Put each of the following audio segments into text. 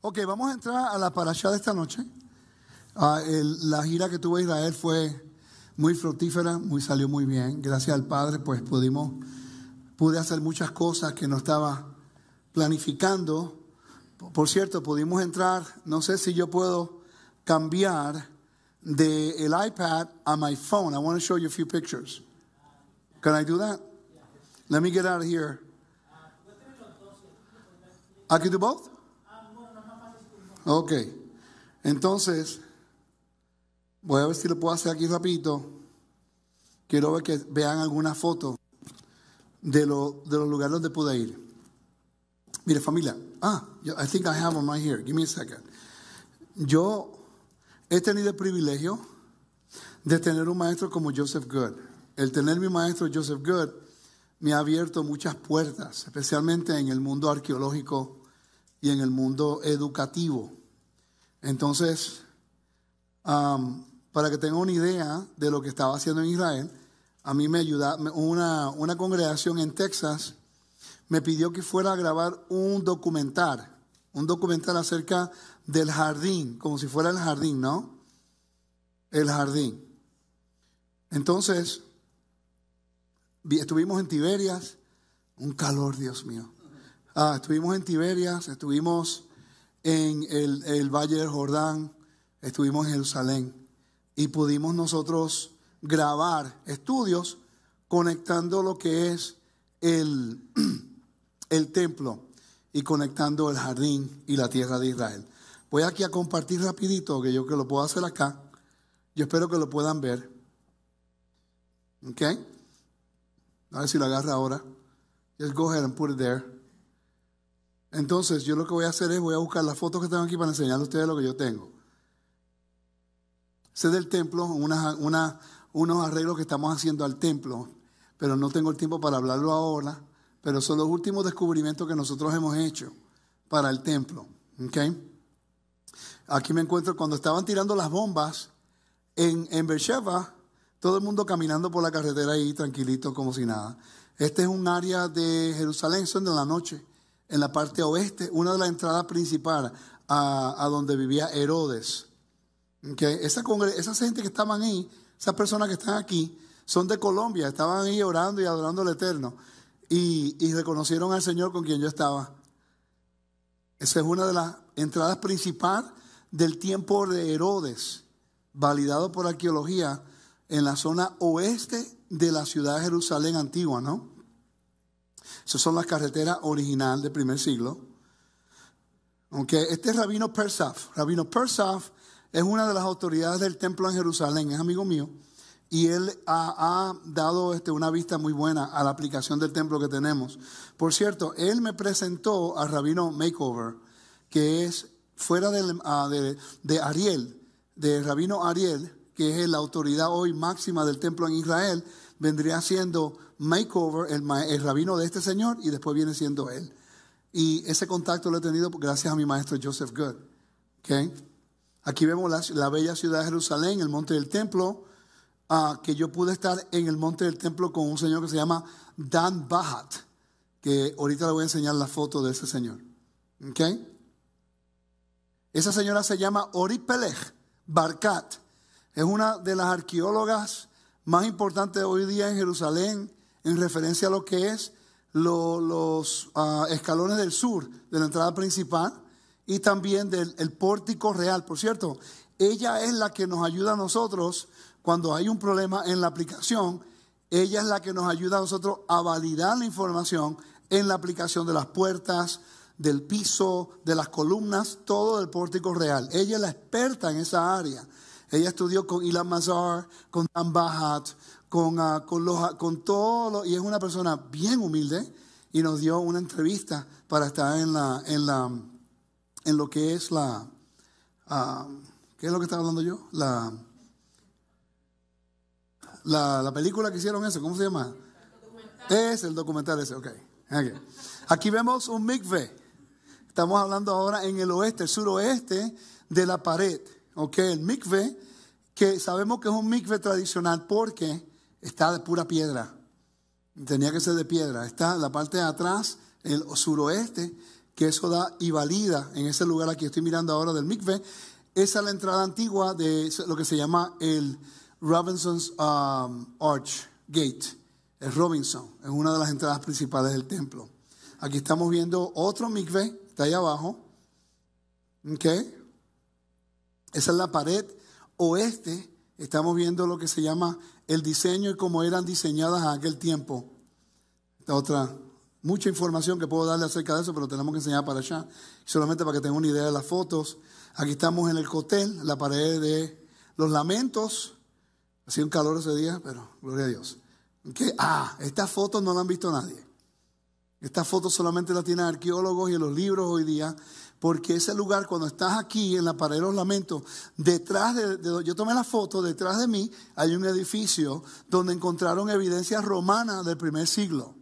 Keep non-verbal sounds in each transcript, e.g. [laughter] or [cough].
Ok, vamos a entrar a la parasha de esta noche. Ah, la gira que tuve Israel fue muy fructífera, muy, salió muy bien. Gracias al Padre, pues pudimos, pude hacer muchas cosas que no estaba planificando. Por cierto, pudimos entrar, no sé si yo puedo cambiar de el iPad a mi phone. I want to show you a few pictures. Can I do that? Let me get out of here. I can do Ok. Entonces, voy a ver si lo puedo hacer aquí rapidito. Quiero ver que vean alguna foto de, de los lugares donde pude ir. Mire, familia. Ah, I think I have one right here. Give me a second. Yo he tenido el privilegio de tener un maestro como Joseph Good. El tener mi maestro Joseph Good me ha abierto muchas puertas, especialmente en el mundo arqueológico y en el mundo educativo. Entonces, para que tengan una idea de lo que estaba haciendo en Israel, a mí me ayudó una, una congregación en Texas me pidió que fuera a grabar un documental, un documental acerca del jardín, como si fuera el jardín, ¿no? El jardín. Entonces, estuvimos en Tiberias, un calor, Dios mío. Ah, estuvimos en Tiberias, estuvimos en el, Valle del Jordán, estuvimos en Jerusalén y pudimos nosotros grabar estudios conectando lo que es el, [clears throat] el templo y conectando el jardín y la tierra de Israel. Voy aquí a compartir rapidito, que yo que lo puedo hacer acá. Yo espero que lo puedan ver. ¿Ok? A ver si lo agarra ahora. Just go ahead and put it there. Entonces, yo lo que voy a hacer es, voy a buscar las fotos que tengo aquí para enseñarles a ustedes lo que yo tengo. Sé del templo, unos arreglos que estamos haciendo al templo, pero no tengo el tiempo para hablarlo ahora, pero son los últimos descubrimientos que nosotros hemos hecho para el templo. Aquí me encuentro cuando estaban tirando las bombas en, en Beersheba, todo el mundo caminando por la carretera ahí tranquilito como si nada. Este es un área de Jerusalén, son de la noche en la parte oeste, una de las entradas principales a, donde vivía Herodes. Que Esa, gente que estaban ahí, esas personas que están aquí, son de Colombia, estaban ahí orando y adorando al Eterno. Y, y, reconocieron al Señor con quien yo estaba. Esa es una de las entradas principales del tiempo de Herodes, validado por arqueología en la zona oeste de la ciudad de Jerusalén antigua, ¿no? Esas son las carreteras original del primer siglo. Aunque este es Rabino Persaf. Rabino Persaf es una de las autoridades del templo en Jerusalén, es amigo mío. Y él ha, dado este, una vista muy buena a la aplicación del templo que tenemos. Por cierto, él me presentó a Rabino Makeover, que es fuera ah, de, de Ariel, de Rabino Ariel, que es la autoridad hoy máxima del templo en Israel, vendría siendo makeover, el, rabino de este señor, y después viene siendo él. Y ese contacto lo he tenido gracias a mi maestro Joseph Good. Aquí vemos la, bella ciudad de Jerusalén, el monte del templo, a ah, que yo pude estar en el monte del templo con un señor que se llama Dan Bahat, que ahorita le voy a enseñar la foto de ese señor. Esa señora se llama Ori Pelech Barkat. Es una de las arqueólogas más importantes hoy día en Jerusalén en referencia a lo que es los ah, escalones del sur de la entrada principal y también del pórtico real. Por cierto, ella es la que nos ayuda a nosotros cuando hay un problema en la aplicación. Ella es la que nos ayuda a nosotros a validar la información en la aplicación de las puertas, del piso, de las columnas, todo del pórtico real. Ella es la experta en esa área. Ella estudió con Ilan Mazar, con Dan Bahat, con, ah, con, los, ah, con todo y es una persona bien humilde y nos dio una entrevista para estar en, la, en, la, en lo que es la, ah, ¿qué es lo que estaba hablando yo? La, la, película que hicieron eso, ¿cómo se llama? es el documental ese, ok. Aquí vemos un mikve. Estamos hablando ahora en el oeste, el suroeste de la pared, ok. El mikve, que sabemos que es un mikve tradicional porque está de pura piedra. Tenía que ser de piedra. Está la parte de atrás, el suroeste, que eso da y valida en ese lugar aquí estoy mirando ahora del Mikve. Esa es la entrada antigua de lo que se llama el Robinson's um, Arch Gate. Es Robinson, es una de las entradas principales del templo. Aquí estamos viendo otro Mikve, está ahí abajo. Okay. Esa es la pared oeste. Estamos viendo lo que se llama el diseño y cómo eran diseñadas en aquel tiempo. Esta otra, mucha información que puedo darle acerca de eso, pero tenemos que enseñar para allá. Solamente para que tengan una idea de las fotos. Aquí estamos en el hotel, la pared de los lamentos. sido un calor ese día, pero gloria a Dios. Ah, estas fotos no las han visto nadie. Estas fotos solamente las tienen arqueólogos y en los libros hoy día porque ese lugar cuando estás aquí en la pared de los lamentos, detrás de, yo tomé la foto, detrás de mí hay un edificio donde encontraron evidencias romanas del primer siglo.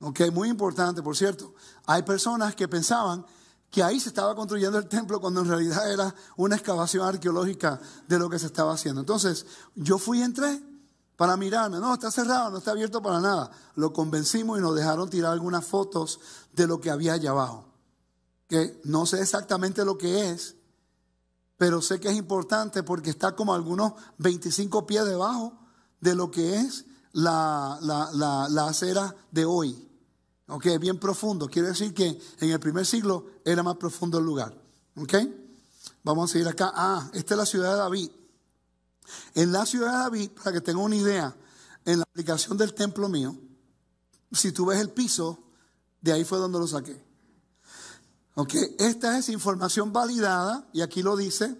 Ok, muy importante, por cierto. Hay personas que pensaban que ahí se estaba construyendo el templo cuando en realidad era una excavación arqueológica de lo que se estaba haciendo. Entonces, yo fui y entré para mirarme. No, está cerrado, no está abierto para nada. Lo convencimos y nos dejaron tirar algunas fotos de lo que había allá abajo no sé exactamente lo que es, pero sé que es importante porque está como algunos 25 pies debajo de lo que es la, acera de hoy. ¿Ok? Bien profundo. Quiere decir que en el primer siglo era más profundo el lugar. ¿Ok? Vamos a seguir acá. Ah, esta es la ciudad de David. En la ciudad de David, para que tengan una idea, en la aplicación del templo mío, si tú ves el piso, de ahí fue donde lo saqué esta es información validada, y aquí lo dice.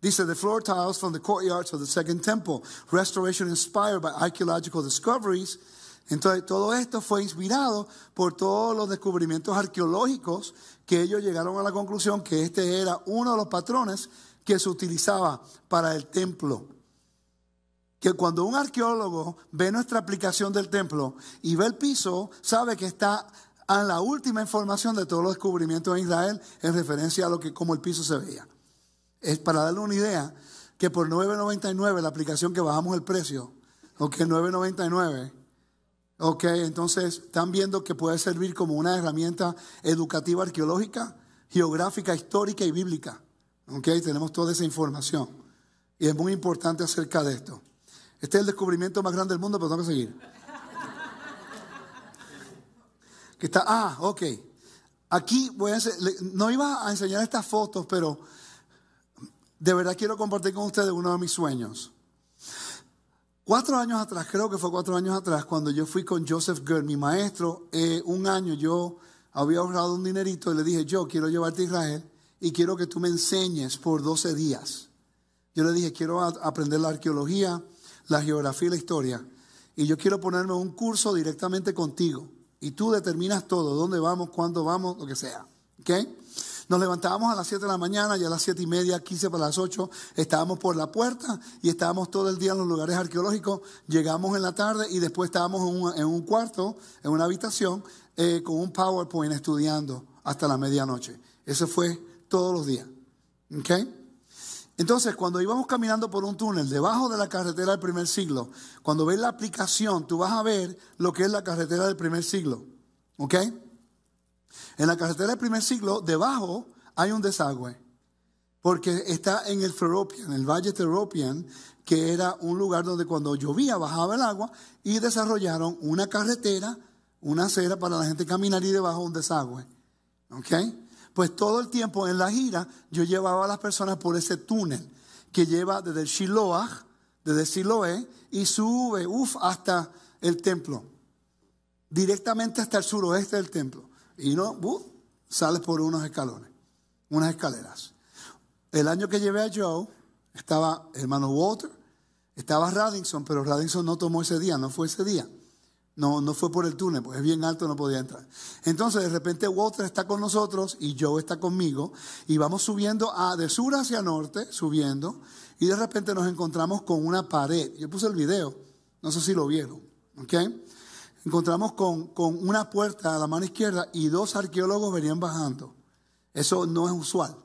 Dice, the floor tiles from the courtyards of the second temple, restoration inspired by archaeological discoveries. Entonces, todo esto fue inspirado por todos los descubrimientos arqueológicos que ellos llegaron a la conclusión que este era uno de los patrones que se utilizaba para el templo. Que cuando un arqueólogo ve nuestra aplicación del templo y ve el piso, sabe que está a la última información de todos los descubrimientos en Israel en referencia a lo que como el piso se veía. Es para darle una idea que por 9.99 la aplicación que bajamos el precio, ok, 9.99, ok, entonces están viendo que puede servir como una herramienta educativa arqueológica, geográfica, histórica y bíblica. Ok, tenemos toda esa información. Y es muy importante acerca de esto. Este es el descubrimiento más grande del mundo, pero tengo que seguir está, ah, ok, aquí voy a, no iba a enseñar estas fotos, pero de verdad quiero compartir con ustedes uno de mis sueños. Cuatro años atrás, creo que fue cuatro años atrás, cuando yo fui con Joseph Girl, mi maestro, eh, un año yo había ahorrado un dinerito y le dije, yo quiero llevarte a Israel y quiero que tú me enseñes por 12 días. Yo le dije, quiero aprender la arqueología, la geografía y la historia. Y yo quiero ponerme un curso directamente contigo. Y tú determinas todo, dónde vamos, cuándo vamos, lo que sea. ¿okay? Nos levantábamos a las 7 de la mañana y a las 7 y media, 15 para las 8, estábamos por la puerta y estábamos todo el día en los lugares arqueológicos. Llegamos en la tarde y después estábamos en un, cuarto, en una habitación, eh, con un PowerPoint estudiando hasta la medianoche. Eso fue todos los días. ¿Okay? Entonces, cuando íbamos caminando por un túnel debajo de la carretera del primer siglo, cuando ves la aplicación, tú vas a ver lo que es la carretera del primer siglo. ¿Ok? En la carretera del primer siglo, debajo hay un desagüe, porque está en el en el Valle Feropian, que era un lugar donde cuando llovía bajaba el agua y desarrollaron una carretera, una acera para la gente caminar y debajo un desagüe. ¿Ok? Pues todo el tiempo en la gira yo llevaba a las personas por ese túnel que lleva desde el Shiloah, desde Siloé, y sube, uff, hasta el templo. Directamente hasta el suroeste del templo. Y no, sale sales por unos escalones, unas escaleras. El año que llevé a Joe, estaba hermano Walter, estaba Radinson, pero Radinson no tomó ese día, no fue ese día. No, no fue por el túnel, pues es bien alto, no podía entrar. Entonces, de repente, Walter está con nosotros y Joe está conmigo. Y vamos subiendo a, de sur hacia norte, subiendo. Y de repente nos encontramos con una pared. Yo puse el video, no sé si lo vieron. Encontramos con, con una puerta a la mano izquierda y dos arqueólogos venían bajando. Eso no es usual.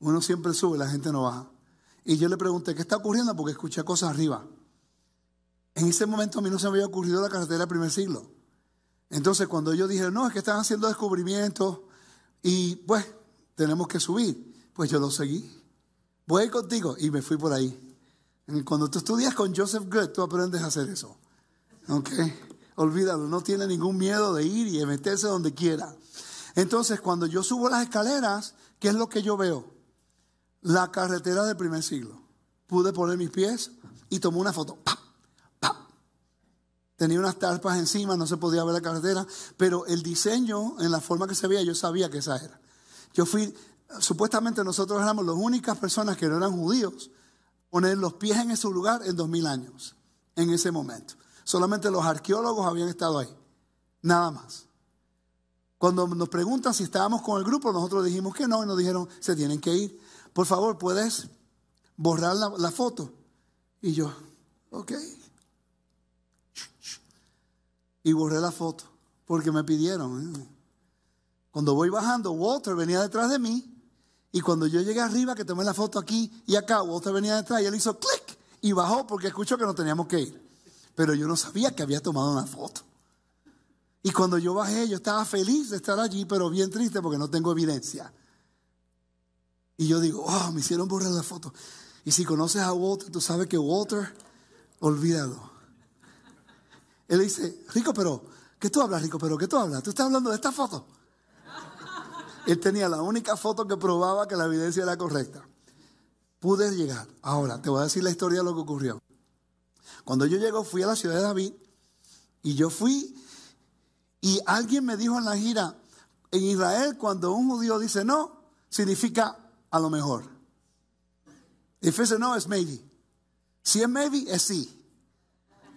Uno siempre sube, la gente no baja. Y yo le pregunté, ¿qué está ocurriendo? Porque escuché cosas arriba. En ese momento a mí no se me había ocurrido la carretera del primer siglo. Entonces cuando yo dije no, es que están haciendo descubrimientos y pues tenemos que subir, pues yo lo seguí. Voy contigo y me fui por ahí. Cuando tú estudias con Joseph Goethe, tú aprendes a hacer eso. ¿Ok? Olvídalo, no tiene ningún miedo de ir y de meterse donde quiera. Entonces, cuando yo subo las escaleras, ¿qué es lo que yo veo? La carretera del primer siglo. Pude poner mis pies y tomé una foto. ¡Pap! Tenía unas tarpas encima, no se podía ver la carretera, pero el diseño, en la forma que se veía, yo sabía que esa era. Yo fui, supuestamente nosotros éramos las únicas personas que no eran judíos, poner los pies en ese lugar en dos mil años, en ese momento. Solamente los arqueólogos habían estado ahí, nada más. Cuando nos preguntan si estábamos con el grupo, nosotros dijimos que no y nos dijeron, se tienen que ir. Por favor, ¿puedes borrar la, la foto? Y yo, ok, y borré la foto porque me pidieron. ¿eh? Cuando voy bajando, Walter venía detrás de mí y cuando yo llegué arriba, que tomé la foto aquí y acá, Walter venía detrás y él hizo clic y bajó porque escuchó que no teníamos que ir. Pero yo no sabía que había tomado una foto. Y cuando yo bajé, yo estaba feliz de estar allí, pero bien triste porque no tengo evidencia. Y yo digo, ah me hicieron borrar la foto. Y si conoces a Walter, tú sabes que Walter, olvídalo. Él dice, rico, pero, ¿qué tú hablas, rico, pero, ¿qué tú hablas? Tú estás hablando de esta foto. Él tenía la única foto que probaba que la evidencia era correcta. Pude llegar. Ahora, te voy a decir la historia de lo que ocurrió. Cuando yo llego, fui a la ciudad de David y yo fui y alguien me dijo en la gira, en Israel cuando un judío dice no, significa a lo mejor. If it's no, es maybe. Si es maybe, es sí.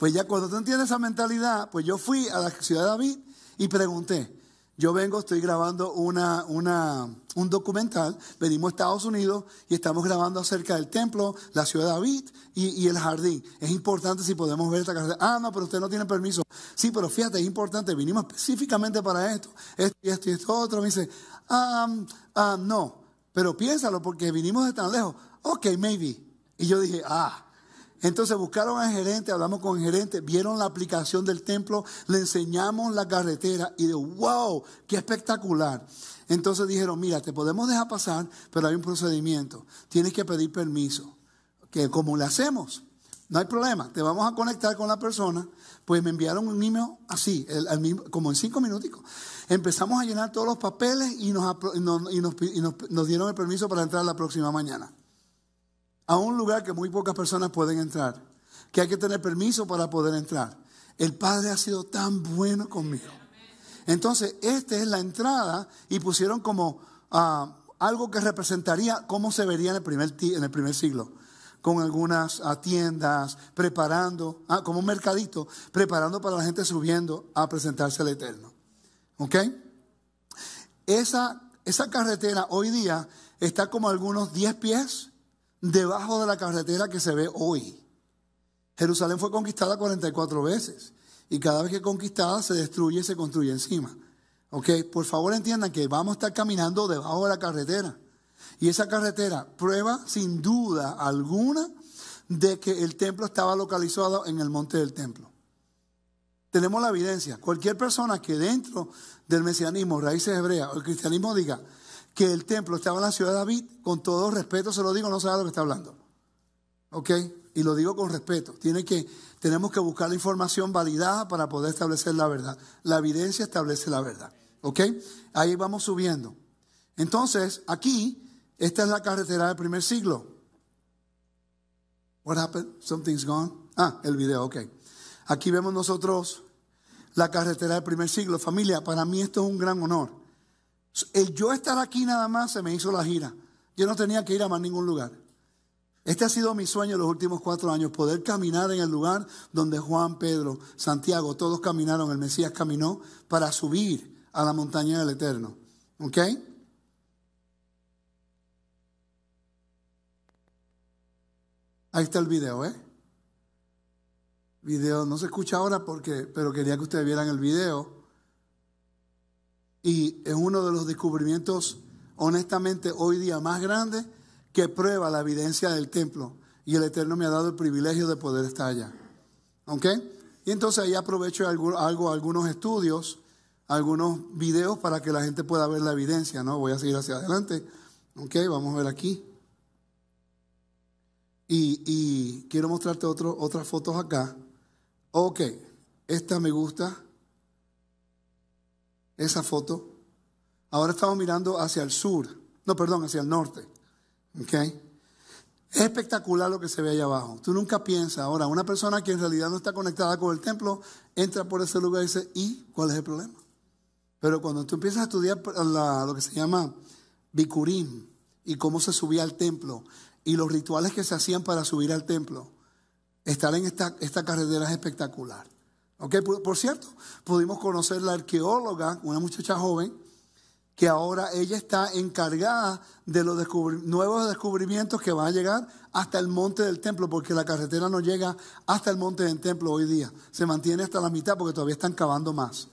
Pues ya cuando tú entiendes esa mentalidad, pues yo fui a la ciudad de David y pregunté. Yo vengo, estoy grabando una, una, un documental, venimos a Estados Unidos y estamos grabando acerca del templo, la ciudad de David y, el jardín. Es importante si podemos ver esta casa. Ah, no, pero usted no tiene permiso. Sí, pero fíjate, es importante, vinimos específicamente para esto, esto y esto y esto otro. Me dice, ah, no, pero piénsalo porque vinimos de tan lejos. Ok, maybe. Y yo dije, ah, entonces buscaron al gerente, hablamos con el gerente, vieron la aplicación del templo, le enseñamos la carretera y de wow, qué espectacular. Entonces dijeron, mira, te podemos dejar pasar, pero hay un procedimiento. Tienes que pedir permiso. Que como le hacemos, no hay problema, te vamos a conectar con la persona. Pues me enviaron un email así, el, como en cinco minutos. Empezamos a llenar todos los papeles y nos dieron el permiso para entrar la próxima mañana a un lugar que muy pocas personas pueden entrar, que hay que tener permiso para poder entrar. El Padre ha sido tan bueno conmigo. Entonces, esta es la entrada y pusieron como ah, algo que representaría cómo se vería en el primer, en el primer siglo, con algunas ah, tiendas, preparando, ah, como un mercadito, preparando para la gente subiendo a presentarse al Eterno. ¿Ok? Esa, esa carretera hoy día está como algunos 10 pies debajo de la carretera que se ve hoy. Jerusalén fue conquistada 44 veces y cada vez que conquistada se destruye y se construye encima. ¿Ok? Por favor entiendan que vamos a estar caminando debajo de la carretera. Y esa carretera prueba sin duda alguna de que el templo estaba localizado en el monte del templo. Tenemos la evidencia. Cualquier persona que dentro del mesianismo, raíces hebreas o el cristianismo diga, que el templo estaba en la ciudad de David, con todo respeto se lo digo, no sabe de lo que está hablando. ¿Ok? Y lo digo con respeto. que, tenemos que buscar la información validada para poder establecer la verdad. La evidencia establece la verdad. ¿Ok? Ahí vamos subiendo. Entonces, aquí, esta es la carretera del primer siglo. What happened? Something's gone. Ah, el video, ok. Aquí vemos nosotros la carretera del primer siglo. Familia, para mí esto es un gran honor el yo estar aquí nada más se me hizo la gira. Yo no tenía que ir a más ningún lugar. Este ha sido mi sueño los últimos cuatro años, poder caminar en el lugar donde Juan, Pedro, Santiago, todos caminaron, el Mesías caminó para subir a la montaña del Eterno. ¿Ok? Ahí está el video, ¿eh? Video, no se escucha ahora porque, pero quería que ustedes vieran el video y es uno de los descubrimientos, honestamente, hoy día más grandes que prueba la evidencia del templo. Y el Eterno me ha dado el privilegio de poder estar allá. ¿Ok? Y entonces ahí aprovecho algo, algunos estudios, algunos videos para que la gente pueda ver la evidencia, ¿no? Voy a seguir hacia adelante. ¿Ok? Vamos a ver aquí. Y, quiero mostrarte otras fotos acá. Ok, esta me gusta esa foto. Ahora estamos mirando hacia el sur, no, perdón, hacia el norte. ¿Okay? Es espectacular lo que se ve allá abajo. Tú nunca piensas, ahora, una persona que en realidad no está conectada con el templo, entra por ese lugar y dice, ¿y cuál es el problema? Pero cuando tú empiezas a estudiar lo que se llama Bikurim y cómo se subía al templo y los rituales que se hacían para subir al templo, estar en esta, esta carretera es espectacular por, cierto, pudimos conocer la arqueóloga, una muchacha joven, que ahora ella está encargada de los nuevos descubrimientos que van a llegar hasta el monte del templo, porque la carretera no llega hasta el monte del templo hoy día. Se mantiene hasta la mitad porque todavía están cavando más.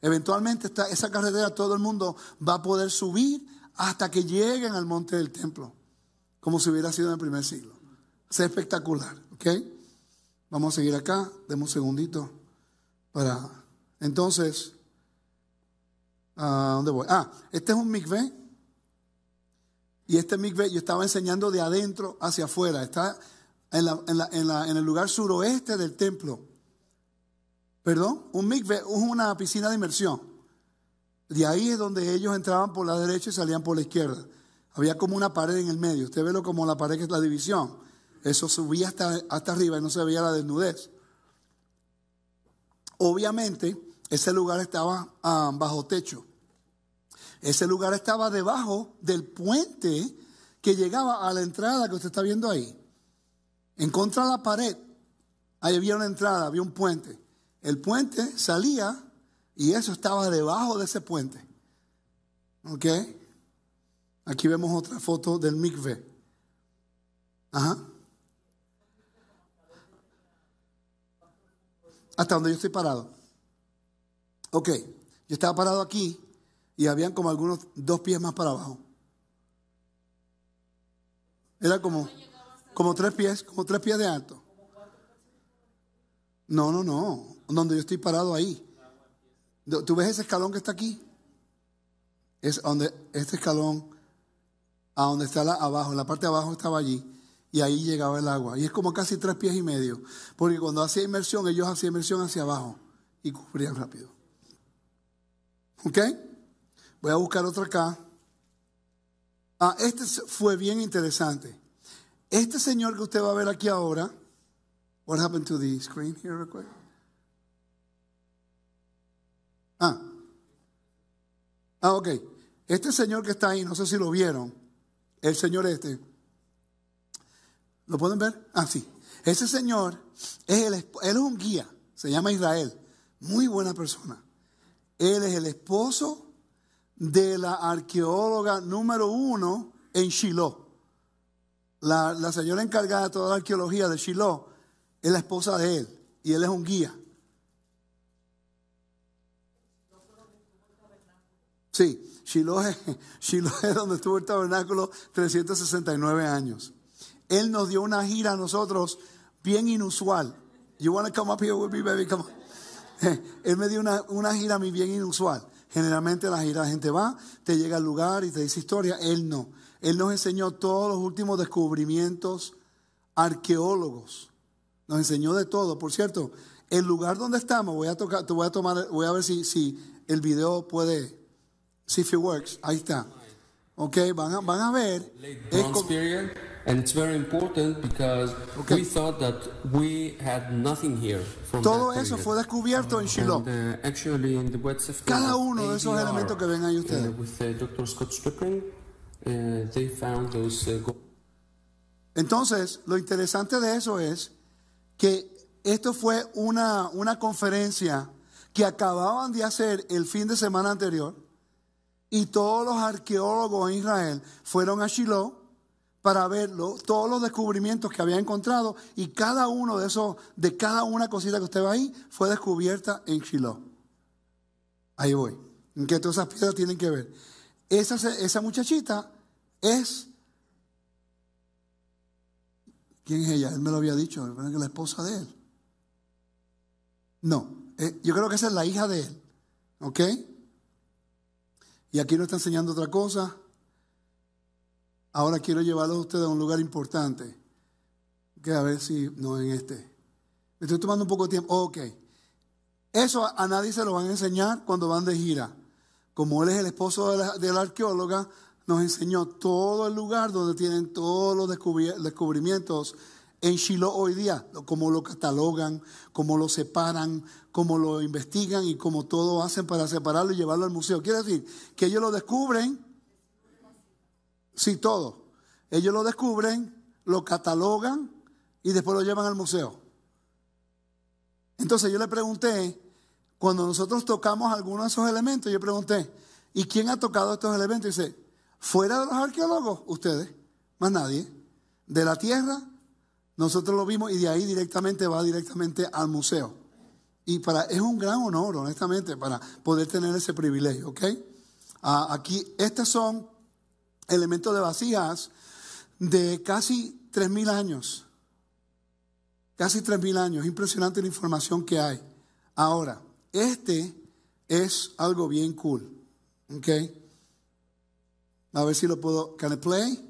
Eventualmente esa carretera todo el mundo va a poder subir hasta que lleguen al monte del templo, como si hubiera sido en el primer siglo. Es espectacular, ¿ok? Vamos a seguir acá, demos un segundito. Para, entonces, ¿a dónde voy? Ah, este es un mikveh. Y este mikveh yo estaba enseñando de adentro hacia afuera. Está en, la, en, la, en, la, en el lugar suroeste del templo. Perdón, un mikveh es una piscina de inmersión. De ahí es donde ellos entraban por la derecha y salían por la izquierda. Había como una pared en el medio. Usted ve lo como la pared que es la división. Eso subía hasta, hasta arriba y no se veía la desnudez. Obviamente, ese lugar estaba ah, bajo techo. Ese lugar estaba debajo del puente que llegaba a la entrada que usted está viendo ahí. En contra de la pared, ahí había una entrada, había un puente. El puente salía y eso estaba debajo de ese puente. ¿Ok? Aquí vemos otra foto del mikve. Ajá. hasta donde yo estoy parado. Ok, yo estaba parado aquí y habían como algunos dos pies más para abajo. Era como, como tres pies, como tres pies de alto. No, no, no. Donde yo estoy parado ahí. ¿Tú ves ese escalón que está aquí? Es donde este escalón, a donde está la, abajo, la parte de abajo estaba allí y ahí llegaba el agua. Y es como casi tres pies y medio, porque cuando hacía inmersión, ellos hacían inmersión hacia abajo y cubrían rápido. ¿Ok? Voy a buscar otra acá. Ah, este fue bien interesante. Este señor que usted va a ver aquí ahora, what happened to the screen here real quick? Ah. Ah, ok. Este señor que está ahí, no sé si lo vieron, el señor este ¿Lo pueden ver? Ah, sí. Ese señor es, el, él es un guía, se llama Israel, muy buena persona. Él es el esposo de la arqueóloga número uno en Shiloh. La, señora encargada de toda la arqueología de Shiloh es la esposa de él y él es un guía. Sí, Shiloh es, [laughs] Shiloh es donde estuvo el tabernáculo 369 años. Él nos dio una gira a nosotros bien inusual. You want to come up here with me, baby? Come [laughs] Él me dio una, gira a mí bien inusual. Generalmente la gira la gente va, te llega al lugar y te dice historia. Él no. Él nos enseñó todos los últimos descubrimientos arqueólogos. Nos enseñó de todo. Por cierto, el lugar donde estamos, voy a tocar, te voy a tomar, voy a ver si, si el video puede, si it works. Ahí está. Ok, van a, van a ver. Todo eso fue descubierto en Shiloh. Uh, Cada uno de esos elementos que ven ahí ustedes. Entonces, lo interesante de eso es que esto fue una, una conferencia que acababan de hacer el fin de semana anterior y todos los arqueólogos en Israel fueron a Shiloh para ver todos los descubrimientos que había encontrado y cada uno de esos, de cada una cosita que usted ve ahí, fue descubierta en Shiloh. Ahí voy. En que todas esas piedras tienen que ver. Esa, esa muchachita es. ¿Quién es ella? Él me lo había dicho, la esposa de él. No, eh, yo creo que esa es la hija de él. ¿Ok? Y aquí nos está enseñando otra cosa. Ahora quiero llevarlos a ustedes a un lugar importante. Que a ver si no en este. Me estoy tomando un poco de tiempo. ok. Eso a, nadie se lo van a enseñar cuando van de gira. Como él es el esposo de la, arqueóloga, nos enseñó todo el lugar donde tienen todos los descubrimientos en Shiloh hoy día, cómo lo catalogan, cómo lo separan, cómo lo investigan y cómo todo hacen para separarlo y llevarlo al museo. Quiere decir que ellos lo descubren Sí, todo. Ellos lo descubren, lo catalogan y después lo llevan al museo. Entonces yo le pregunté, cuando nosotros tocamos algunos de esos elementos, yo pregunté, ¿y quién ha tocado estos elementos? dice, fuera de los arqueólogos, ustedes, más nadie. De la tierra, nosotros lo vimos y de ahí directamente va directamente al museo. Y para, es un gran honor, honestamente, para poder tener ese privilegio, ¿ok? Ah, aquí, estas son elementos de vacías de casi 3.000 años. Casi 3.000 años. Impresionante la información que hay. Ahora, este es algo bien cool. ¿Ok? A ver si lo puedo. ¿Can I play?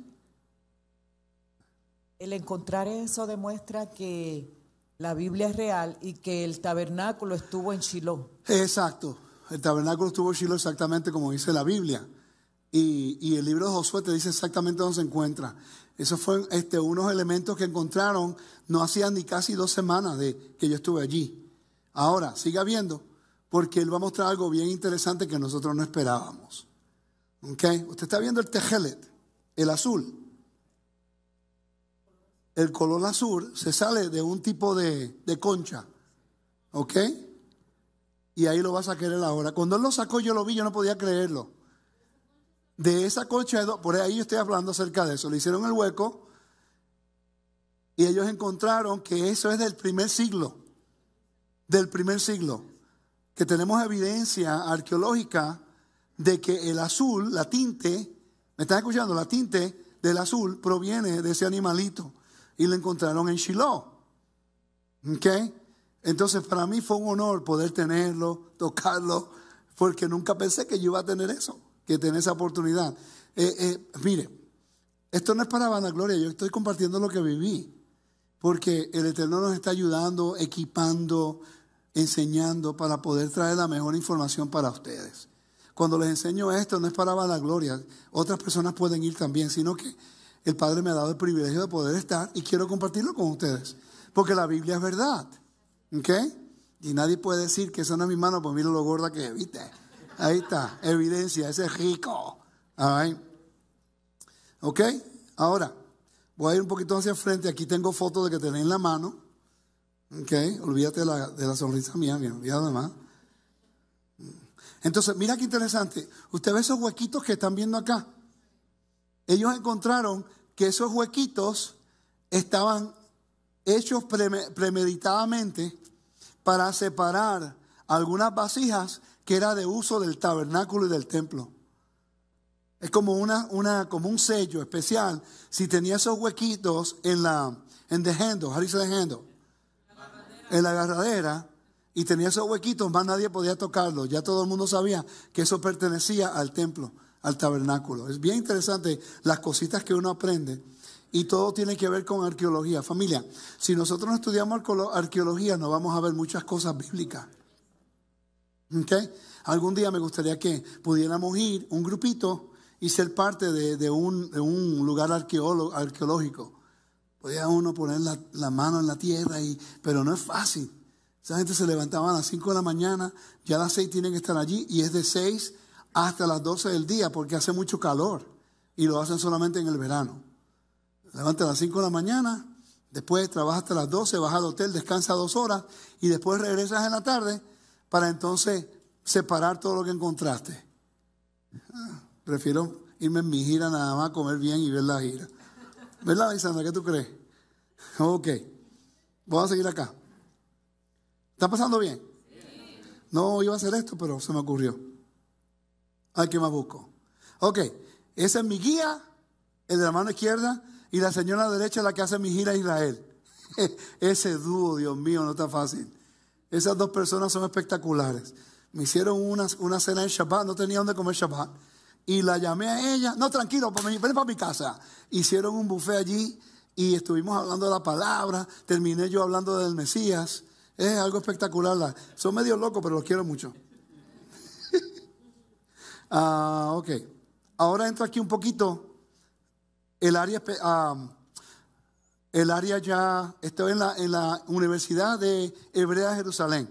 El encontrar eso demuestra que la Biblia es real y que el tabernáculo estuvo en Shiloh. Exacto. El tabernáculo estuvo en Shiloh exactamente como dice la Biblia. Y, el libro de Josué te dice exactamente dónde se encuentra. Esos fueron este, unos elementos que encontraron, no hacían ni casi dos semanas de que yo estuve allí. Ahora, siga viendo, porque él va a mostrar algo bien interesante que nosotros no esperábamos. ¿Ok? Usted está viendo el tejelet, el azul. El color azul se sale de un tipo de, concha. ¿Ok? Y ahí lo vas a querer ahora. Cuando él lo sacó, yo lo vi, yo no podía creerlo de esa coche, por ahí yo estoy hablando acerca de eso, le hicieron el hueco y ellos encontraron que eso es del primer siglo, del primer siglo, que tenemos evidencia arqueológica de que el azul, la tinte, ¿me están escuchando? La tinte del azul proviene de ese animalito y lo encontraron en Shiloh. ¿Ok? Entonces para mí fue un honor poder tenerlo, tocarlo, porque nunca pensé que yo iba a tener eso que tenés esa oportunidad. Eh, eh, mire, esto no es para vanagloria, yo estoy compartiendo lo que viví, porque el Eterno nos está ayudando, equipando, enseñando para poder traer la mejor información para ustedes. Cuando les enseño esto, no es para vanagloria, otras personas pueden ir también, sino que el Padre me ha dado el privilegio de poder estar y quiero compartirlo con ustedes, porque la Biblia es verdad. ¿Ok? Y nadie puede decir que eso no es mi mano, pues mira lo gorda que viste. Ahí está, evidencia, ese es rico. Ok, ahora voy a ir un poquito hacia frente. Aquí tengo fotos de que tenéis en la mano. Ok, olvídate de la, sonrisa mía, bien, olvídate más. Entonces, mira qué interesante. Usted ve esos huequitos que están viendo acá. Ellos encontraron que esos huequitos estaban hechos premeditadamente para separar algunas vasijas que era de uso del tabernáculo y del templo. Es como, una, una, como un sello especial. Si tenía esos huequitos en la en En la agarradera y tenía esos huequitos, más nadie podía tocarlo. Ya todo el mundo sabía que eso pertenecía al templo, al tabernáculo. Es bien interesante las cositas que uno aprende y todo tiene que ver con arqueología. Familia, si nosotros no estudiamos arqueología, no vamos a ver muchas cosas bíblicas. ¿Okay? Algún día me gustaría que pudiéramos ir un grupito y ser parte de, un, lugar arqueológico. Podía uno poner la, mano en la tierra, y, pero no es fácil. Esa gente se levantaba a las 5 de la mañana, ya a las 6 tienen que estar allí y es de 6 hasta las 12 del día porque hace mucho calor y lo hacen solamente en el verano. Levanta a las 5 de la mañana, después trabaja hasta las 12, baja al hotel, descansa dos horas y después regresas en la tarde para entonces separar todo lo que encontraste. Ah, prefiero irme en mi gira nada más, comer bien y ver la gira. ¿Verdad, Alexandra? ¿Qué tú crees? Ok. voy a seguir acá. ¿Está pasando bien? No iba a hacer esto, pero se me ocurrió. hay que más busco. Ok. ese es mi guía, el de la mano izquierda, y la señora derecha es la que hace mi gira a Israel. [laughs] Ese dúo, Dios mío, no está fácil. Esas dos personas son espectaculares. Me hicieron una, una cena en Shabbat, no tenía dónde comer Shabbat. Y la llamé a ella, no, tranquilo, pues, ven para mi casa. Hicieron un buffet allí y estuvimos hablando de la palabra. Terminé yo hablando del Mesías. Es algo espectacular. Son medio locos, pero los quiero mucho. [laughs] ah, ok. Ahora entro aquí un poquito. El área ah, el área ya, estoy en la, en la Universidad de Hebrea de Jerusalén.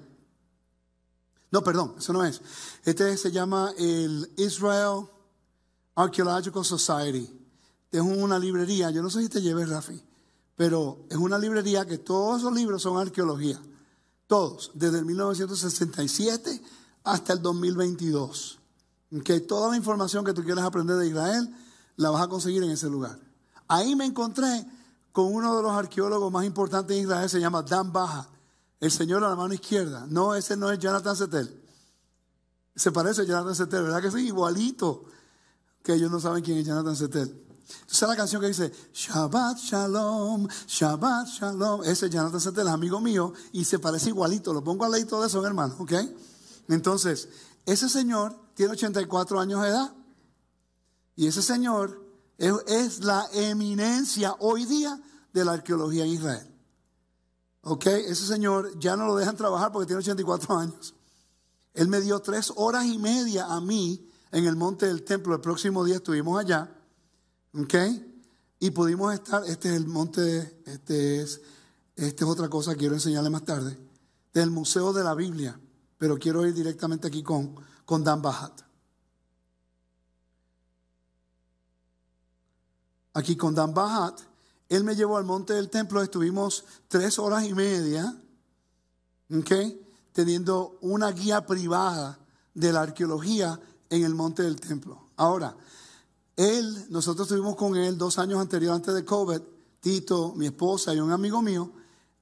No, perdón, eso no es. Este se llama el Israel Archaeological Society. Es una librería, yo no sé si te lleves, Rafi, pero es una librería que todos los libros son arqueología. Todos, desde el 1967 hasta el 2022. Que toda la información que tú quieras aprender de Israel la vas a conseguir en ese lugar. Ahí me encontré con uno de los arqueólogos más importantes de Israel, se llama Dan Baja, el señor a la mano izquierda. No, ese no es Jonathan Setel. Se parece a Jonathan Setel, ¿verdad que sí? Igualito. Que ellos no saben quién es Jonathan Setel. Entonces la canción que dice, Shabbat Shalom, Shabbat Shalom. Ese es Jonathan Setel, amigo mío, y se parece igualito. Lo pongo a ley todo eso, hermano, ¿ok? Entonces, ese señor tiene 84 años de edad. Y ese señor es, la eminencia hoy día de la arqueología en Israel. ¿Ok? Ese señor ya no lo dejan trabajar porque tiene 84 años. Él me dio tres horas y media a mí en el monte del templo. El próximo día estuvimos allá. ¿Ok? Y pudimos estar, este es el monte, este es, esta es otra cosa que quiero enseñarle más tarde, del Museo de la Biblia. Pero quiero ir directamente aquí con, con Dan Bajat. aquí con Dan Bajat, él me llevó al monte del templo, estuvimos tres horas y media, ¿okay? teniendo una guía privada de la arqueología en el monte del templo. Ahora, él, nosotros estuvimos con él dos años anteriores, antes de COVID, Tito, mi esposa y un amigo mío,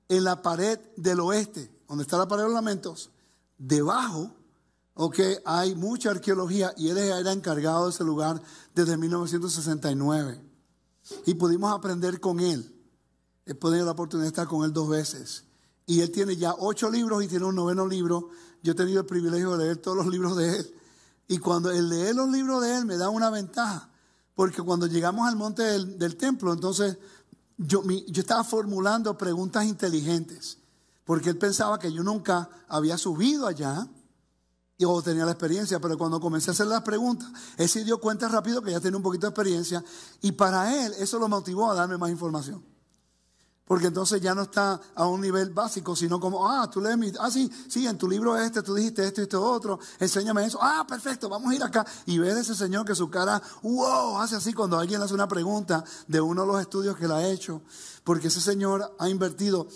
en la pared del oeste, donde está la pared de los lamentos, debajo, ok, hay mucha arqueología y él era encargado de ese lugar desde 1969. Y pudimos aprender con él. He podido la oportunidad de estar con él dos veces. Y él tiene ya ocho libros y tiene un noveno libro. Yo he tenido el privilegio de leer todos los libros de él. Y cuando él lee los libros de él me da una ventaja. Porque cuando llegamos al monte del, templo, entonces yo, yo estaba formulando preguntas inteligentes. Porque él pensaba que yo nunca había subido allá y yo tenía la experiencia, pero cuando comencé a hacer las preguntas, él se dio cuenta rápido que ya tenía un poquito de experiencia y para él eso lo motivó a darme más información. Porque entonces ya no está a un nivel básico, sino como, ah, tú lees mi, ah, sí, sí, en tu libro este, tú dijiste esto y esto otro, enséñame eso, ah, perfecto, vamos a ir acá. Y ves ese señor que su cara, wow, hace así cuando alguien le hace una pregunta de uno de los estudios que le ha hecho, porque ese señor ha invertido.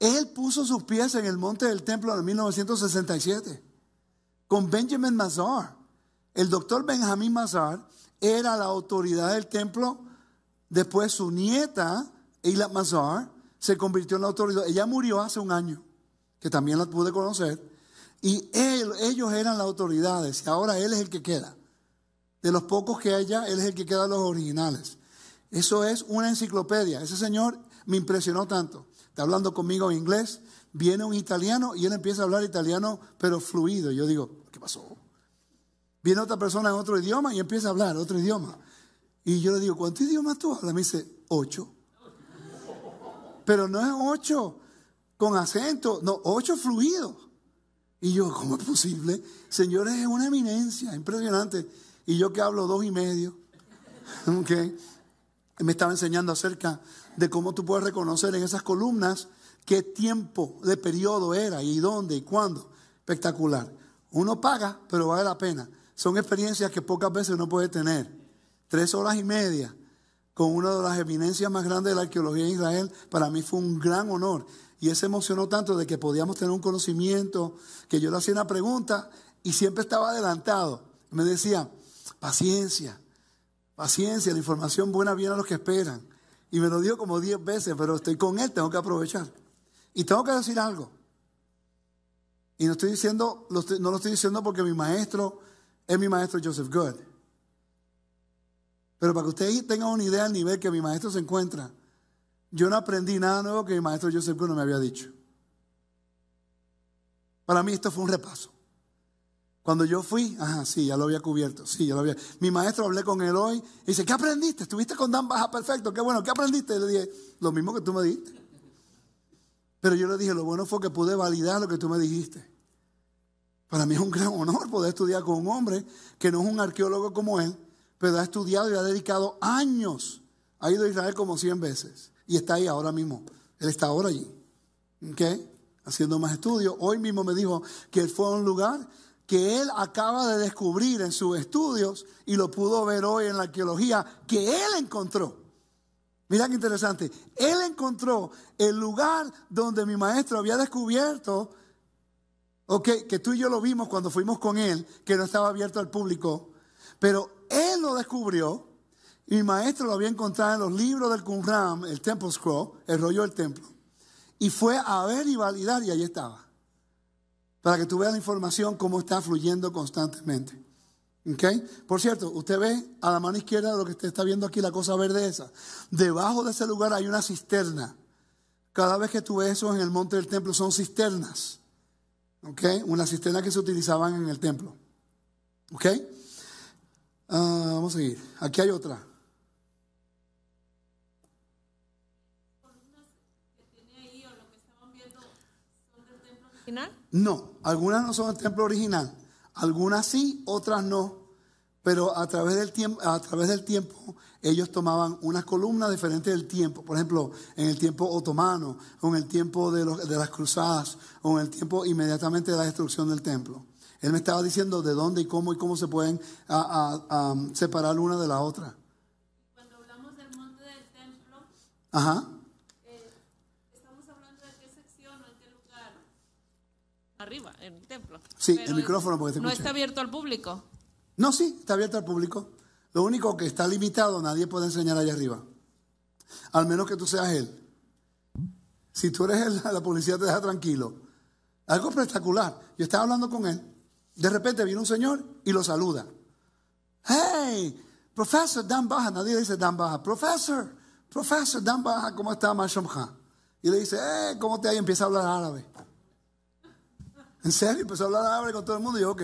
Él puso sus pies en el monte del templo en 1967 con Benjamin Mazar. El doctor Benjamín Mazar era la autoridad del templo. Después su nieta, Eilat Mazar, se convirtió en la autoridad. Ella murió hace un año, que también la pude conocer. Y ellos eran las autoridades. Y ahora él es el que queda. De los pocos que haya, él es el que queda de los originales. Eso es una enciclopedia. Ese señor me impresionó tanto. Está hablando conmigo en inglés, viene un italiano y él empieza a hablar italiano, pero fluido. Yo digo, ¿qué pasó? Viene otra persona en otro idioma y empieza a hablar otro idioma. Y yo le digo, ¿cuántos idiomas tú hablas? Me dice, ocho. Pero no es ocho con acento, no, ocho fluidos. Y yo, ¿cómo es posible? Señores, es una eminencia, impresionante. Y yo que hablo dos y medio. [laughs] Me estaba enseñando acerca de cómo tú puedes reconocer en esas columnas qué tiempo de periodo era y dónde y cuándo. Espectacular. Uno paga, pero vale la pena. Son experiencias que pocas veces uno puede tener. Tres horas y media con una de las eminencias más grandes de la arqueología de Israel, para mí fue un gran honor. Y eso emocionó tanto de que podíamos tener un conocimiento, que yo le hacía una pregunta y siempre estaba adelantado. Me decía, paciencia, paciencia, la información buena viene a los que esperan. Y me lo dio como diez veces, pero estoy con él, tengo que aprovechar. Y tengo que decir algo. Y no estoy diciendo, no lo estoy diciendo porque mi maestro es mi maestro Joseph Good. Pero para que ustedes tengan una idea del nivel que mi maestro se encuentra, yo no aprendí nada nuevo que mi maestro Joseph Good no me había dicho. Para mí esto fue un repaso. Cuando yo fui, ajá, sí, ya lo había cubierto, sí, ya lo había. Mi maestro hablé con él hoy y dice, ¿qué aprendiste? Estuviste con Dan Baja, perfecto, qué bueno, ¿qué aprendiste? le dije, lo mismo que tú me diste. Pero yo le dije, lo bueno fue que pude validar lo que tú me dijiste. Para mí es un gran honor poder estudiar con un hombre que no es un arqueólogo como él, pero ha estudiado y ha dedicado años. Ha ido a Israel como 100 veces y está ahí ahora mismo. Él está ahora allí. ¿ok? Haciendo más estudios. Hoy mismo me dijo que él fue a un lugar que él acaba de descubrir en sus estudios y lo pudo ver hoy en la arqueología que él encontró. Mira qué interesante. Él encontró el lugar donde mi maestro había descubierto, ok, que tú y yo lo vimos cuando fuimos con él, que no estaba abierto al público, pero él lo descubrió. mi maestro lo había encontrado en los libros del Qumran, el Temple Scroll, el rollo del templo. Y fue a ver y validar y ahí estaba. Para que tú veas la información cómo está fluyendo constantemente. ¿Ok? Por cierto, usted ve a la mano izquierda lo que usted está viendo aquí, la cosa verde esa. Debajo de ese lugar hay una cisterna. Cada vez que tú ves eso en el monte del templo son cisternas. ¿Ok? Una cisterna que se utilizaban en el templo. ¿Ok? Ah, vamos a seguir. Aquí hay otra. No, algunas no son del templo original. Algunas sí, otras no. Pero a través del tiempo, a través del tiempo ellos tomaban unas columnas diferentes del tiempo. Por ejemplo, en el tiempo otomano, o en el tiempo de, las cruzadas, o en el tiempo inmediatamente de la destrucción del templo. Él me estaba diciendo de dónde y cómo y cómo se pueden separar una de la otra. Cuando hablamos del monte del templo, Ajá. arriba, en el templo. Sí, el micrófono porque No está abierto al público. No, sí, está abierto al público. Lo único que está limitado, nadie puede enseñar allá arriba. Al menos que tú seas él. Si tú eres él, [laughs] la policía te deja tranquilo. Algo espectacular. Yo estaba hablando con él. De repente viene un señor y lo saluda. Hey, ¡Profesor Dan Baja. Nadie le dice Dan Baja. ¡Profesor profesor Dan Baja, ¿cómo está Y le dice, eh, ¿cómo te hay? Empieza a hablar árabe. ¿En serio? Empezó a hablar árabe con todo el mundo. Y yo, ok.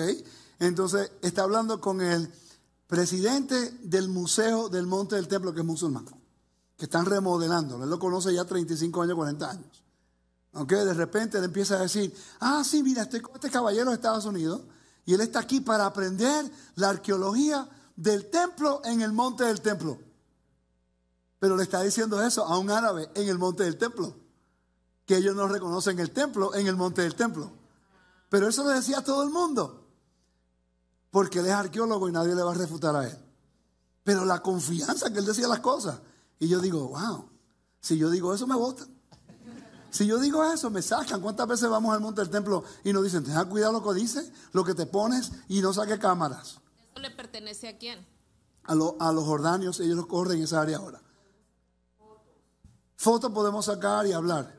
Entonces está hablando con el presidente del Museo del Monte del Templo, que es musulmán, que están remodelando Él lo conoce ya 35 años, 40 años. Aunque de repente le empieza a decir, ah, sí, mira, estoy con este caballero de Estados Unidos y él está aquí para aprender la arqueología del templo en el monte del templo. Pero le está diciendo eso a un árabe en el monte del templo, que ellos no reconocen el templo en el monte del templo. Pero eso le decía todo el mundo, porque él es arqueólogo y nadie le va a refutar a él. Pero la confianza que él decía las cosas. Y yo digo, wow, si yo digo eso me votan. Si yo digo eso, me sacan. ¿Cuántas veces vamos al monte del templo y nos dicen, ten cuidado lo que dices, lo que te pones y no saque cámaras? ¿Eso le pertenece a quién? A, a los jordanios, ellos los corren en esa área ahora. Fotos podemos sacar y hablar.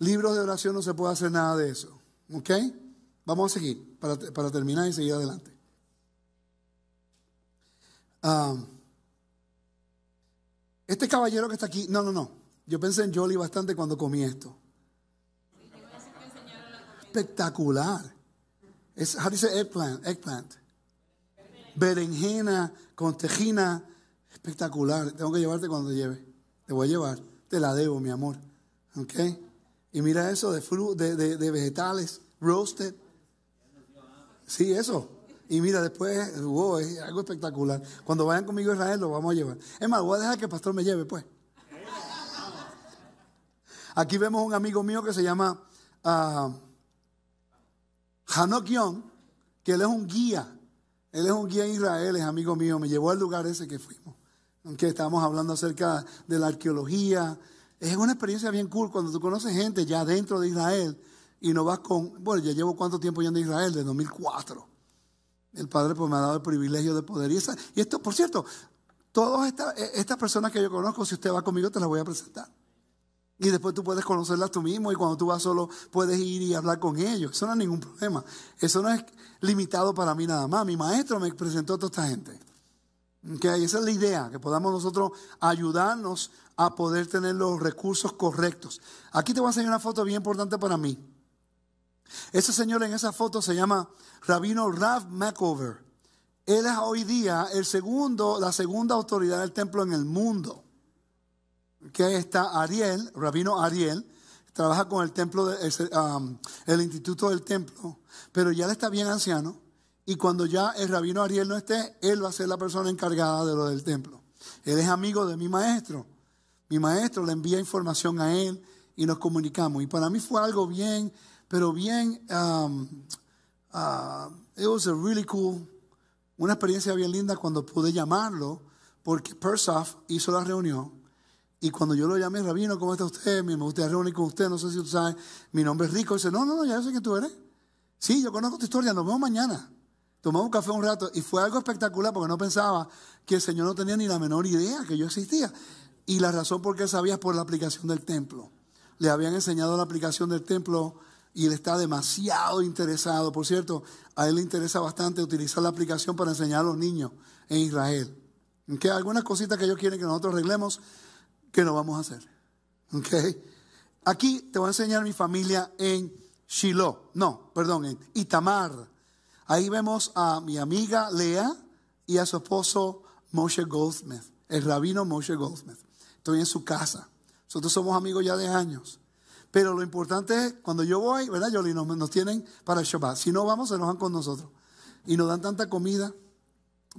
Libros de oración no se puede hacer nada de eso. ¿Ok? Vamos a seguir para, terminar y seguir adelante. Ah, este caballero que está aquí, no, no, no. Yo pensé en Jolly bastante cuando comí esto. Espectacular. Es, ¿Cómo dice eggplant? Eggplant. Berenjena con tejina. Espectacular. Tengo que llevarte cuando lleve. Te voy a llevar. Te la debo, mi amor. ¿Ok? Y mira eso de, fru de, vegetales, roasted. Sí, eso. Y mira, después, wow, es algo espectacular. Cuando vayan conmigo a Israel, lo vamos a llevar. Es más, voy a dejar que el pastor me lleve, pues. Aquí vemos un amigo mío que se llama ah, Hanokion, que él es un guía. Él es un guía en Israel, es amigo mío. Me llevó al lugar ese que fuimos. Aunque estábamos hablando acerca de la arqueología, es una experiencia bien cool cuando tú conoces gente ya dentro de Israel y no vas con, bueno, ya llevo cuánto tiempo yendo a Israel, de 2004. El Padre pues, me ha dado el privilegio de poder. Y, y esto, por cierto, todas e, estas personas que yo conozco, si usted va conmigo, te las voy a presentar. Y después tú puedes conocerlas tú mismo y cuando tú vas solo puedes ir y hablar con ellos. Eso no es ningún problema. Eso no es limitado para mí nada más. Mi maestro me presentó a toda esta gente esa es la idea, que podamos nosotros ayudarnos a poder tener los recursos correctos. Aquí te voy a enseñar una foto bien importante para mí. Ese señor en esa foto se llama Rabino Rav Macover. Él es hoy día el segundo, la segunda autoridad del templo en el mundo. Que está Ariel, Rabino Ariel, trabaja con el templo, um, instituto del templo, pero ya le está bien anciano y cuando ya el rabino Ariel no esté, él va a ser la persona encargada de lo del templo. Él es amigo de mi maestro. Mi maestro le envía información a él y nos comunicamos. Y para mí fue algo bien, pero bien, um, uh, it was a really cool, una experiencia bien linda cuando pude llamarlo, porque Persaf hizo la reunión. Y cuando yo lo llamé, Rabino, ¿cómo está usted? Me gustaría reunir con usted, no sé si usted sabe. Mi nombre es Rico. dice, no, no, no, ya sé que tú eres. Sí, yo conozco tu historia, nos vemos mañana. Tomamos café un rato y fue algo espectacular porque no pensaba que el Señor no tenía ni la menor idea que yo existía. Y la razón por qué sabía es por la aplicación del templo. Le habían enseñado la aplicación del templo y él está demasiado interesado. Por cierto, a él le interesa bastante utilizar la aplicación para enseñar a los niños en Israel. ¿Ok? Algunas cositas que ellos quieren que nosotros arreglemos, que no vamos a hacer. ¿Okay? Aquí te voy a enseñar mi familia en Shiloh. No, perdón, en Itamar. Ahí vemos a mi amiga Lea y a su esposo Moshe Goldsmith, el rabino Moshe Goldsmith. Estoy en su casa. Nosotros somos amigos ya de años. Pero lo importante es, cuando yo voy, ¿verdad, Yoli? Nos, nos tienen para el Shabbat. Si no vamos, se enojan con nosotros. Y nos dan tanta comida.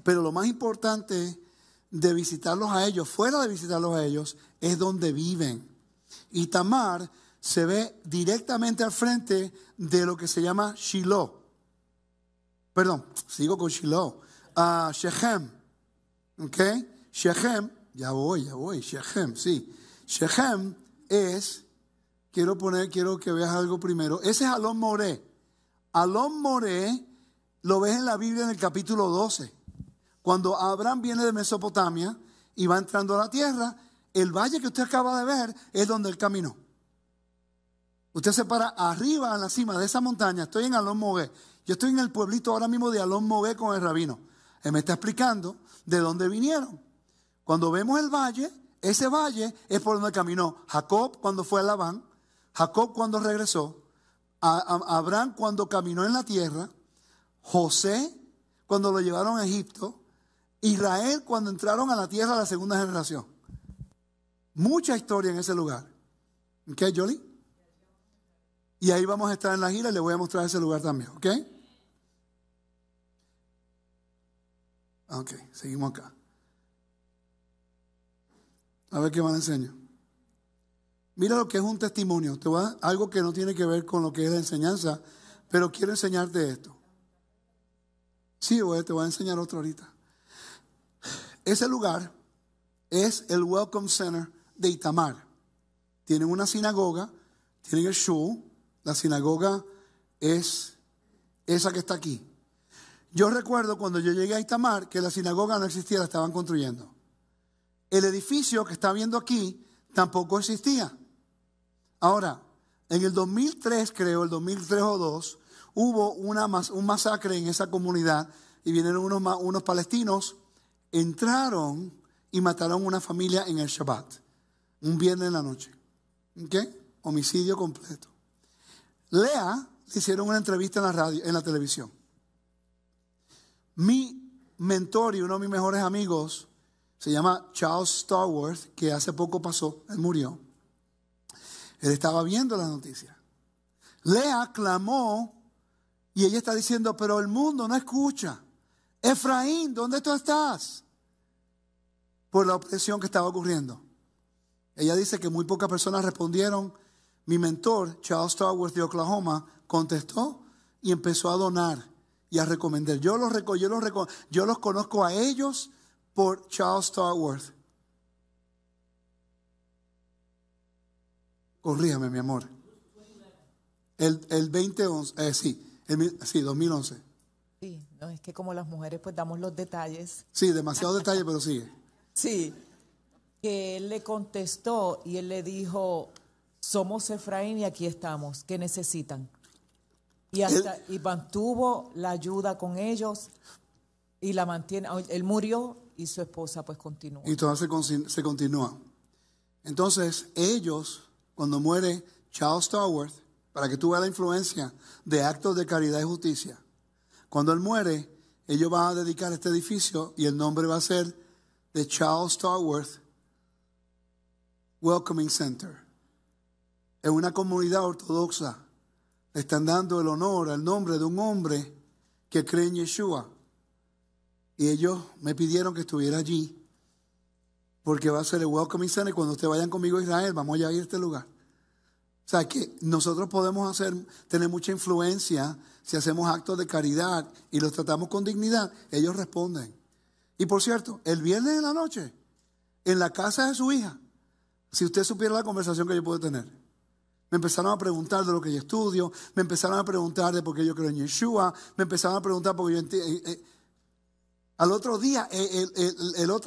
Pero lo más importante de visitarlos a ellos, fuera de visitarlos a ellos, es donde viven. Y Tamar se ve directamente al frente de lo que se llama Shiloh perdón, sigo con Shiloh, ah, Shechem, ¿ok? Shechem, ya voy, ya voy, Shechem, sí. Shechem es, quiero poner, quiero que veas algo primero, ese es Alon Moré. Alon More lo ves en la Biblia en el capítulo 12. Cuando Abraham viene de Mesopotamia y va entrando a la tierra, el valle que usted acaba de ver es donde él caminó. Usted se para arriba a la cima de esa montaña. Estoy en Alon Mogué. Yo estoy en el pueblito ahora mismo de Alon Mogué con el rabino. Él me está explicando de dónde vinieron. Cuando vemos el valle, ese valle es por donde caminó Jacob cuando fue a Labán, Jacob cuando regresó, Abraham cuando caminó en la tierra, José cuando lo llevaron a Egipto, Israel cuando entraron a la tierra la segunda generación. Mucha historia en ese lugar. ¿Qué, Jolie? Y ahí vamos a estar en la gira, y le voy a mostrar ese lugar también, ¿ok? Ok, seguimos acá. A ver qué a enseñar. Mira lo que es un testimonio, te va algo que no tiene que ver con lo que es la enseñanza, pero quiero enseñarte esto. Sí, te voy a enseñar otro ahorita. Ese lugar es el Welcome Center de Itamar. Tienen una sinagoga, tienen el show. La sinagoga es esa que está aquí. Yo recuerdo cuando yo llegué a Itamar que la sinagoga no existía, la estaban construyendo. El edificio que está viendo aquí tampoco existía. Ahora, en el 2003, creo, el 2003 o 2, hubo una un masacre en esa comunidad y vienen unos, unos palestinos, entraron y mataron una familia en el Shabbat, un viernes en la noche. ¿Qué? Homicidio completo. Lea le hicieron una entrevista en la radio, en la televisión. Mi mentor y uno de mis mejores amigos se llama Charles Starworth, que hace poco pasó, él murió. Él estaba viendo la noticia. Lea clamó y ella está diciendo, pero el mundo no escucha. Efraín, ¿dónde tú estás? Por la opresión que estaba ocurriendo. Ella dice que muy pocas personas respondieron mi mentor, Charles Starworth de Oklahoma, contestó y empezó a donar y a recomendar. Yo los, yo los, yo los conozco a ellos por Charles Starworth. Corríjame, mi amor. El, 2011, eh, sí, sí, 2011. Sí, no, es que como las mujeres pues damos los detalles. Sí, demasiado detalle, pero sigue. [laughs] Sí, que él le contestó y él le dijo, somos Efraín y aquí estamos, ¿qué necesitan? Y, hasta, y mantuvo la ayuda con ellos y la mantiene. Él murió y su esposa pues continúa. Y todo se, continúa. Entonces ellos, cuando muere Charles Starworth, para que tuve la influencia de actos de caridad y justicia, cuando él muere, ellos van a dedicar este edificio y el nombre va a ser de Charles Starworth Welcoming Center en una comunidad ortodoxa le están dando el honor al nombre de un hombre que cree en Yeshua. Y ellos me pidieron que estuviera allí, porque va a ser el Welcome y Cuando ustedes vayan conmigo a Israel, vamos a ir a este lugar. O sea, que nosotros podemos hacer, tener mucha influencia si hacemos actos de caridad y los tratamos con dignidad. Ellos responden. Y por cierto, el viernes de la noche, en la casa de su hija, si usted supiera la conversación que yo pude tener me empezaron a preguntar de lo que yo estudio, me empezaron a preguntar de por qué yo creo en Yeshua, me empezaron a preguntar porque yo eh, eh, Al otro día, eh,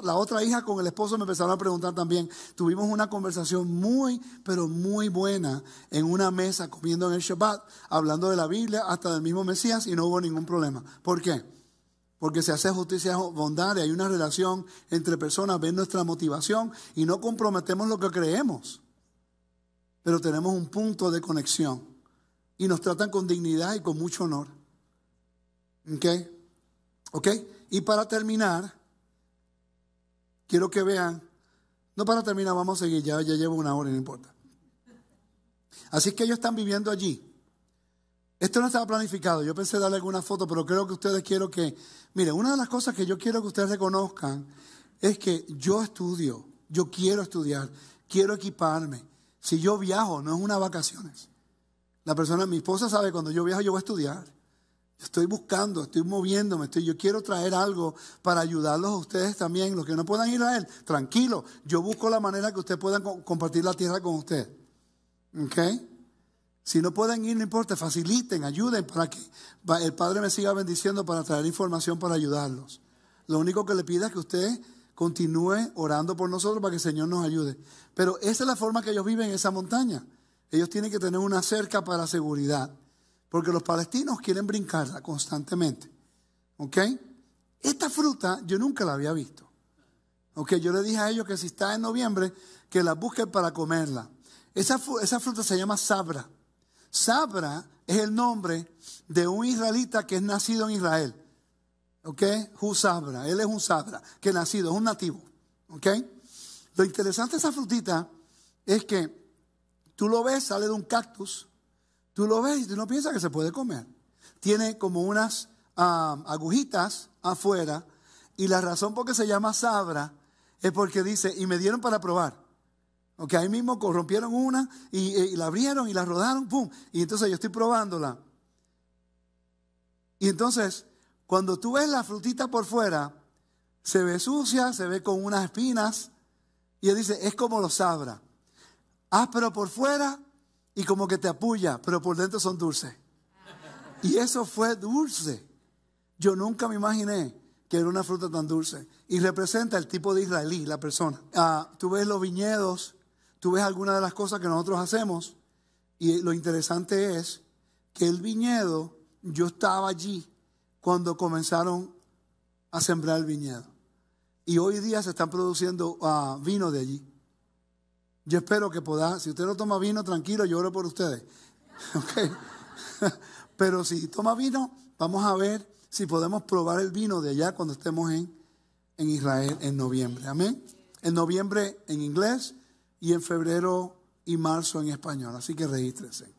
la otra hija con el esposo me empezaron a preguntar también. Tuvimos una conversación muy, pero muy buena en una mesa comiendo en el Shabbat, hablando de la Biblia, hasta del mismo Mesías, y no hubo ningún problema. ¿Por qué? Porque se hace justicia, bondad, hay una relación entre personas, ven nuestra motivación y no comprometemos lo que creemos pero tenemos un punto de conexión y nos tratan con dignidad y con mucho honor. ¿Ok? ¿Ok? Y para terminar, quiero que vean, no para terminar, vamos a seguir, ya, ya llevo una hora, no importa. Así que ellos están viviendo allí. Esto no estaba planificado, yo pensé darle alguna foto, pero creo que ustedes quiero que, mire una de las cosas que yo quiero que ustedes reconozcan es que yo estudio, yo quiero estudiar, quiero equiparme si yo viajo, no es unas vacaciones. La persona, mi esposa sabe, cuando yo viajo yo voy a estudiar. Estoy buscando, estoy moviéndome, estoy, yo quiero traer algo para ayudarlos a ustedes también. Los que no puedan ir a él, tranquilo, yo busco la manera que ustedes puedan compartir la tierra con usted. ¿Ok? Si no pueden ir, no importa, faciliten, ayuden para que el Padre me siga bendiciendo para traer información para ayudarlos. Lo único que le pido es que usted Continúe orando por nosotros para que el Señor nos ayude. Pero esa es la forma que ellos viven en esa montaña. Ellos tienen que tener una cerca para seguridad, porque los palestinos quieren brincarla constantemente. ¿Ok? Esta fruta yo nunca la había visto. ¿Ok? Yo le dije a ellos que si está en noviembre, que la busquen para comerla. Esa, esa fruta se llama sabra. Sabra es el nombre de un israelita que es nacido en Israel. ¿ok? Sabra. él es un sabra, que nacido, es un nativo, ¿ok? Lo interesante de esa frutita es que tú lo ves, sale de un cactus, tú lo ves y tú no piensas que se puede comer. Tiene como unas agujitas afuera y la razón por qué se llama sabra es porque dice, y me dieron para probar. Ok, ahí mismo corrompieron una y la abrieron y la rodaron, ¡pum! Y entonces yo estoy probándola. Y entonces cuando tú ves la frutita por fuera, se ve sucia, se ve con unas espinas. Y él dice, es como los sabra. Áspero ah, por fuera y como que te apoya, pero por dentro son dulces. Y eso fue dulce. Yo nunca me imaginé que era una fruta tan dulce. Y representa el tipo de israelí, la persona. Ah, tú ves los viñedos, tú ves algunas de las cosas que nosotros hacemos. Y lo interesante es que el viñedo, yo estaba allí cuando comenzaron a sembrar el viñedo. Y hoy día se están produciendo ah, vino de allí. Yo espero que pueda, si usted no toma vino, tranquilo, yo oro por ustedes. [laughs] [laughs] Pero si toma vino, vamos a ver si podemos probar el vino de allá cuando estemos en, en Israel en noviembre. Amén. En noviembre en inglés y en febrero y marzo en español. Así que regístrese.